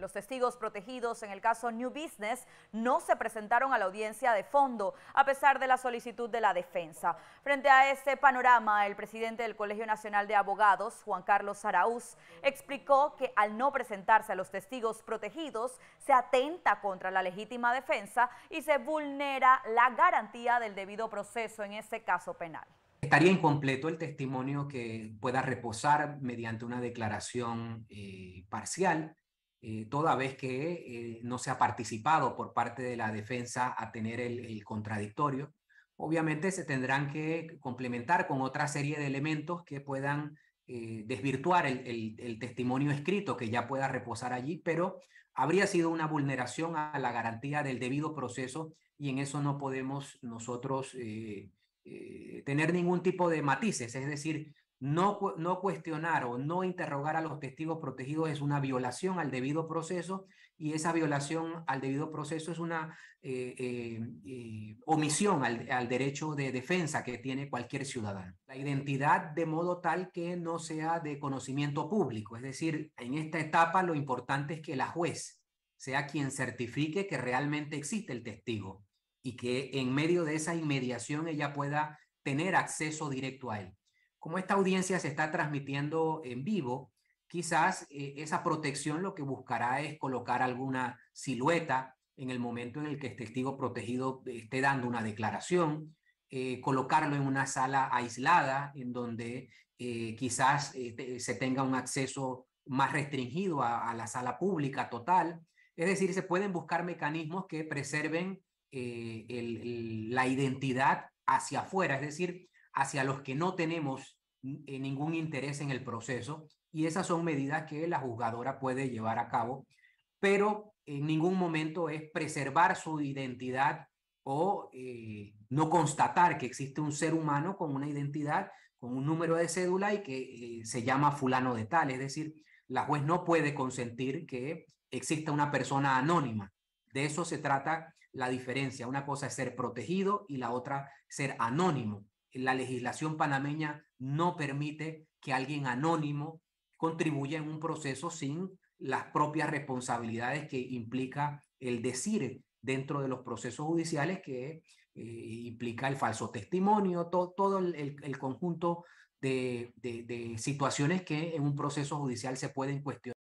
Los testigos protegidos en el caso New Business no se presentaron a la audiencia de fondo, a pesar de la solicitud de la defensa. Frente a ese panorama, el presidente del Colegio Nacional de Abogados, Juan Carlos Araúz, explicó que al no presentarse a los testigos protegidos, se atenta contra la legítima defensa y se vulnera la garantía del debido proceso en ese caso penal. Estaría incompleto el testimonio que pueda reposar mediante una declaración eh, parcial eh, toda vez que eh, no se ha participado por parte de la defensa a tener el, contradictorio. Obviamente se tendrán que complementar con otra serie de elementos que puedan eh, desvirtuar el, testimonio escrito que ya pueda reposar allí, pero habría sido una vulneración a la garantía del debido proceso y en eso no podemos nosotros tener ningún tipo de matices. Es decir, no, cuestionar o no interrogar a los testigos protegidos es una violación al debido proceso y esa violación al debido proceso es una eh, eh, eh, omisión al, al derecho de defensa que tiene cualquier ciudadano. La identidad de modo tal que no sea de conocimiento público, es decir, en esta etapa lo importante es que la juez sea quien certifique que realmente existe el testigo y que en medio de esa inmediación ella pueda tener acceso directo a él como esta audiencia se está transmitiendo en vivo, quizás eh, esa protección lo que buscará es colocar alguna silueta en el momento en el que el testigo protegido eh, esté dando una declaración, eh, colocarlo en una sala aislada en donde quizás se tenga un acceso más restringido a, la sala pública total. Es decir, se pueden buscar mecanismos que preserven la identidad hacia afuera, es decir, hacia los que no tenemos eh, ningún interés en el proceso y esas son medidas que la juzgadora puede llevar a cabo, pero en ningún momento es preservar su identidad o eh, no constatar que existe un ser humano con una identidad, con un número de cédula y que eh, se llama fulano de tal. Es decir, la juez no puede consentir que exista una persona anónima. De eso se trata la diferencia. Una cosa es ser protegido y la otra ser anónimo la legislación panameña no permite que alguien anónimo contribuya en un proceso sin las propias responsabilidades que implica el decir dentro de los procesos judiciales que eh, implica el falso testimonio, todo el, conjunto de situaciones que en un proceso judicial se pueden cuestionar.